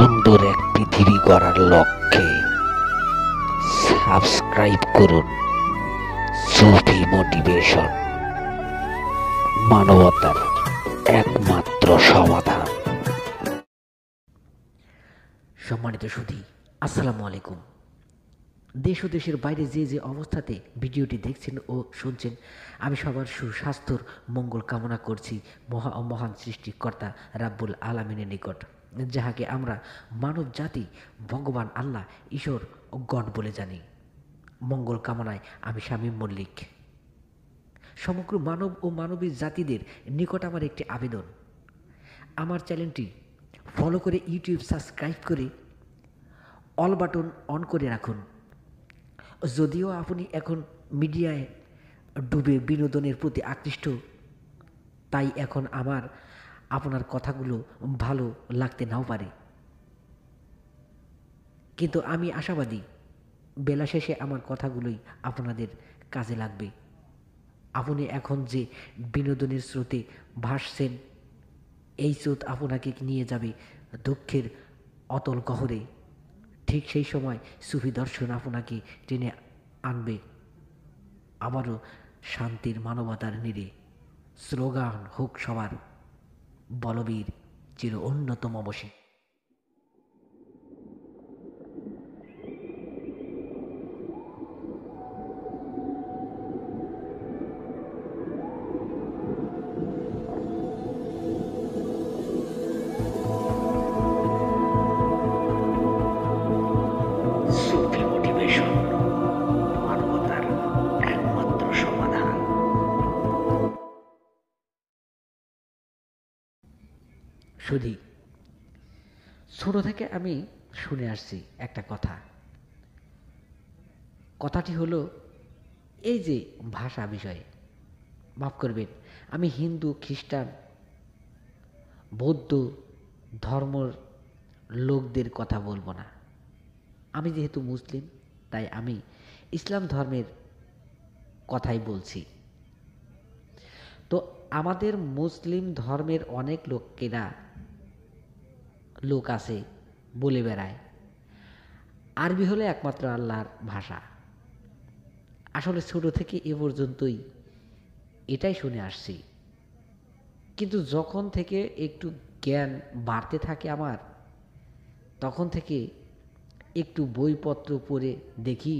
সুন্দর এক পৃথিবী গড়ার লক্ষ্যে সাবস্ক্রাইব করুন সুফি মোটিভেশন মানবতার একমাত্র সমাধান সম্মানিত সুধি আসসালামু আলাইকুম দেশ ও দেশের বাইরে যে যে অবস্থাতে ভিডিওটি দেখছেন ও শুনছেন আমি সবার সুস্বাস্থ্যর মঙ্গল কামনা করছি মহা ও মহান সৃষ্টিকর্তা রাব্বুল আলমিনের নিকট যাহাকে আমরা মানব জাতি ভগবান আল্লাহ ঈশ্বর ও গণ বলে জানি মঙ্গল কামনায় আমি স্বামী মল্লিক সমগ্র মানব ও মানবী জাতিদের নিকট আমার একটি আবেদন আমার চ্যানেলটি ফলো করে ইউটিউব সাবস্ক্রাইব করে অল বাটন অন করে রাখুন যদিও আপনি এখন মিডিয়ায় ডুবে বিনোদনের প্রতি আকৃষ্ট তাই এখন আমার আপনার কথাগুলো ভালো লাগতে নাও পারে কিন্তু আমি আশাবাদী বেলা শেষে আমার কথাগুলোই আপনাদের কাজে লাগবে আপনি এখন যে বিনোদনের স্রোতে ভাসছেন এই স্রোত আপনাকে নিয়ে যাবে দুঃখের অতল কহরে ঠিক সেই সময় সুফি দর্শন আপনাকে টেনে আনবে আবারও শান্তির মানবতার নিরে স্লোগান হোক সবার বলবীর চির অন্যতম অবশিষ্ট সুধি ছোট থেকে আমি শুনে আসছি একটা কথা কথাটি হলো এই যে ভাষা বিষয়ে মাফ করবেন আমি হিন্দু খ্রিস্টান বৌদ্ধ ধর্মর লোকদের কথা বলবো না আমি যেহেতু মুসলিম তাই আমি ইসলাম ধর্মের কথাই বলছি তো আমাদের মুসলিম ধর্মের অনেক লোকেরা লোক আছে বলে বেড়ায় আরবি হলে একমাত্র আল্লাহর ভাষা আসলে ছোট থেকে এ পর্যন্তই এটাই শুনে আসছি কিন্তু যখন থেকে একটু জ্ঞান বাড়তে থাকে আমার তখন থেকে একটু বইপত্র পড়ে দেখি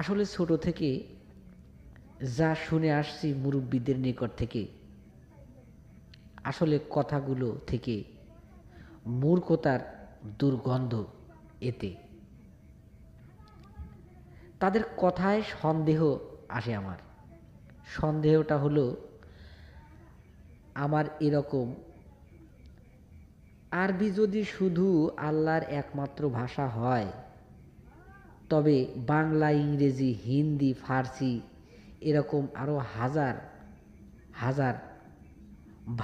আসলে ছোট থেকে যা শুনে আসছি মুরব্বীদের নিকট থেকে আসলে কথাগুলো থেকে মূর্খতার দুর্গন্ধ এতে তাদের কথায় সন্দেহ আসে আমার সন্দেহটা হলো আমার এরকম আরবি যদি শুধু আল্লাহর একমাত্র ভাষা হয় তবে বাংলা ইংরেজি হিন্দি ফার্সি এরকম আরও হাজার হাজার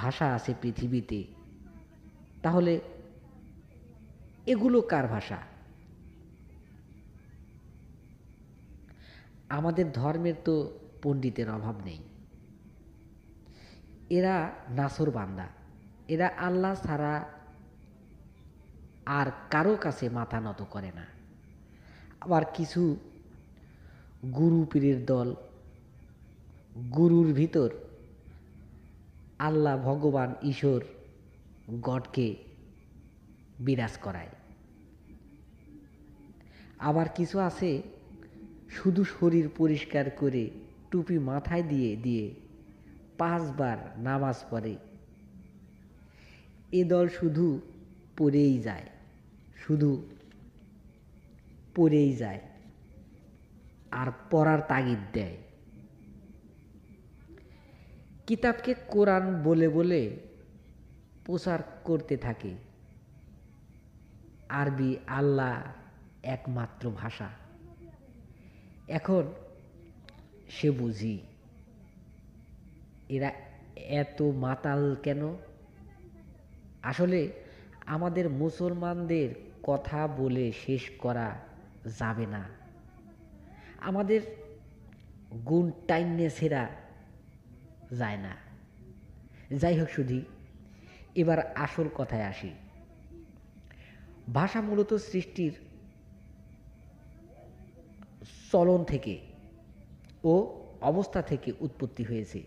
ভাষা আছে পৃথিবীতে তাহলে এগুলো কার ভাষা আমাদের ধর্মের তো পণ্ডিতের অভাব নেই এরা নাসর বান্দা এরা আল্লাহ ছাড়া আর কারো কাছে মাথা নত করে না আবার কিছু গুরু পীরের দল গুরুর ভিতর আল্লাহ ভগবান ঈশ্বর গডকে বিরাজ করায় আবার কিছু আছে শুধু শরীর পরিষ্কার করে টুপি মাথায় দিয়ে দিয়ে পাঁচবার নামাজ পড়ে এ দল শুধু পড়েই যায় শুধু পড়েই যায় আর পড়ার তাগিদ দেয় কিতাবকে কোরআন বলে বলে প্রচার করতে থাকে আরবি আল্লাহ একমাত্র ভাষা এখন সে বুঝি এরা এত মাতাল কেন আসলে আমাদের মুসলমানদের কথা বলে শেষ করা যাবে না আমাদের গুণ টাইনে সেরা যায় না যাই হোক শুধু এবার আসল কথায় আসি ভাষা মূলত সৃষ্টির চলন থেকে ও অবস্থা থেকে উৎপত্তি হয়েছে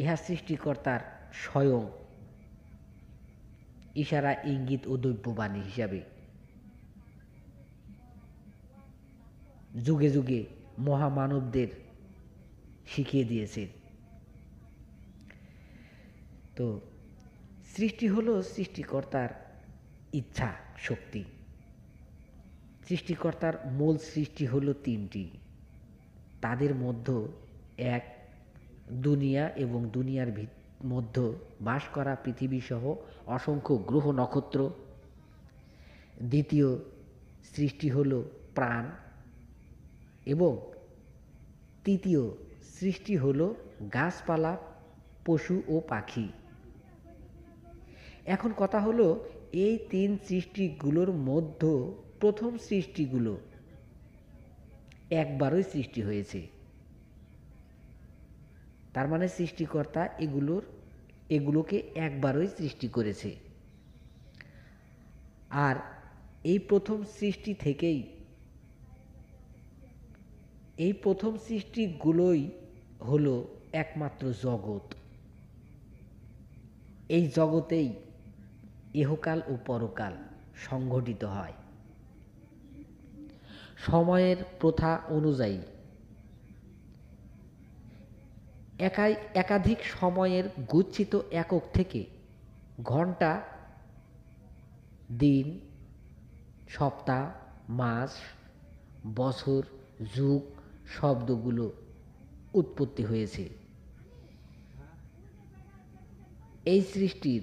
ইহা সৃষ্টিকর্তার স্বয়ং ইশারা ইঙ্গিত ও দৈব্যবাণী হিসাবে যুগে যুগে মহামানবদের শিখিয়ে দিয়েছেন তো সৃষ্টি হলো সৃষ্টিকর্তার ইচ্ছা শক্তি সৃষ্টিকর্তার মূল সৃষ্টি হলো তিনটি তাদের মধ্য এক দুনিয়া এবং দুনিয়ার মধ্য বাস করা পৃথিবীসহ অসংখ্য গ্রহ নক্ষত্র দ্বিতীয় সৃষ্টি হল প্রাণ এবং তৃতীয় সৃষ্টি হল গাছপালা পশু ও পাখি এখন কথা হলো এই তিন সৃষ্টিগুলোর মধ্য প্রথম সৃষ্টিগুলো একবারই সৃষ্টি হয়েছে তার মানে সৃষ্টিকর্তা এগুলোর এগুলোকে একবারই সৃষ্টি করেছে আর এই প্রথম সৃষ্টি থেকেই এই প্রথম সৃষ্টিগুলোই হলো একমাত্র জগৎ এই জগতেই ইহকাল ও পরকাল সংঘটিত হয় সময়ের প্রথা অনুযায়ী একাই একাধিক সময়ের গুচ্ছিত একক থেকে ঘন্টা দিন সপ্তাহ মাস বছর যুগ শব্দগুলো উৎপত্তি হয়েছে এই সৃষ্টির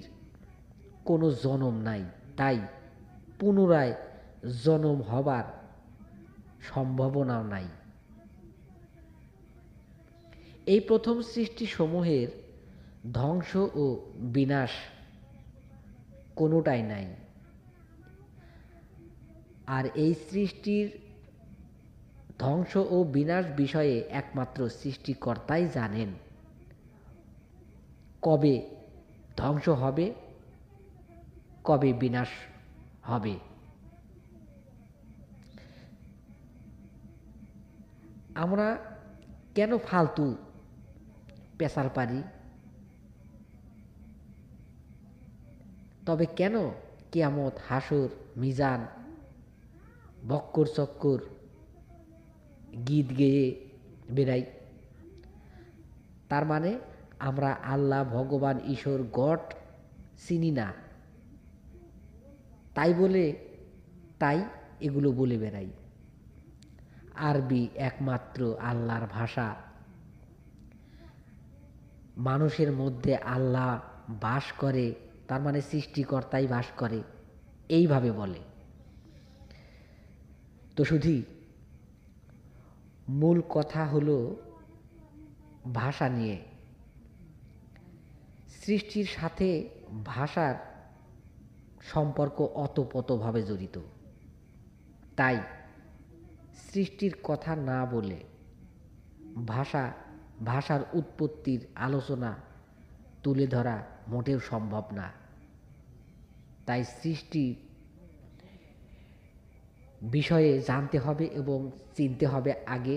কোনো জনম নাই তাই পুনরায় জনম হবার সম্ভাবনাও নাই এই প্রথম সৃষ্টি সমূহের ধ্বংস ও বিনাশ কোনোটাই নাই আর এই সৃষ্টির ধ্বংস ও বিনাশ বিষয়ে একমাত্র সৃষ্টিকর্তাই জানেন কবে ধ্বংস হবে কবে বিনাশ হবে আমরা কেন ফালতু পেশার পারি তবে কেন কেয়ামত হাসুর মিজান বক্কর চক্কর গীত গেয়ে বেড়াই তার মানে আমরা আল্লাহ ভগবান ঈশ্বর গড চিনি না তাই বলে তাই এগুলো বলে বেড়াই আরবি একমাত্র আল্লাহর ভাষা মানুষের মধ্যে আল্লাহ বাস করে তার মানে সৃষ্টিকর্তাই বাস করে এইভাবে বলে তো শুধু মূল কথা হলো ভাষা নিয়ে সৃষ্টির সাথে ভাষার সম্পর্ক অতপতভাবে জড়িত তাই সৃষ্টির কথা না বলে ভাষা ভাষার উৎপত্তির আলোচনা তুলে ধরা মোটেও সম্ভব না তাই সৃষ্টি বিষয়ে জানতে হবে এবং চিনতে হবে আগে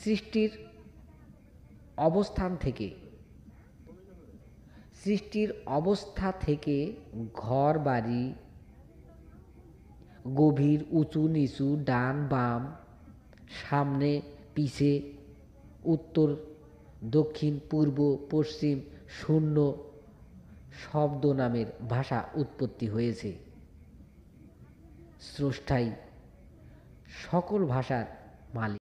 সৃষ্টির অবস্থান থেকে সৃষ্টির অবস্থা থেকে ঘর বাড়ি গভীর উঁচু নিচু ডান বাম সামনে পিছে উত্তর দক্ষিণ পূর্ব পশ্চিম শূন্য শব্দ নামের ভাষা উৎপত্তি হয়েছে স্রষ্টাই সকল ভাষার মালিক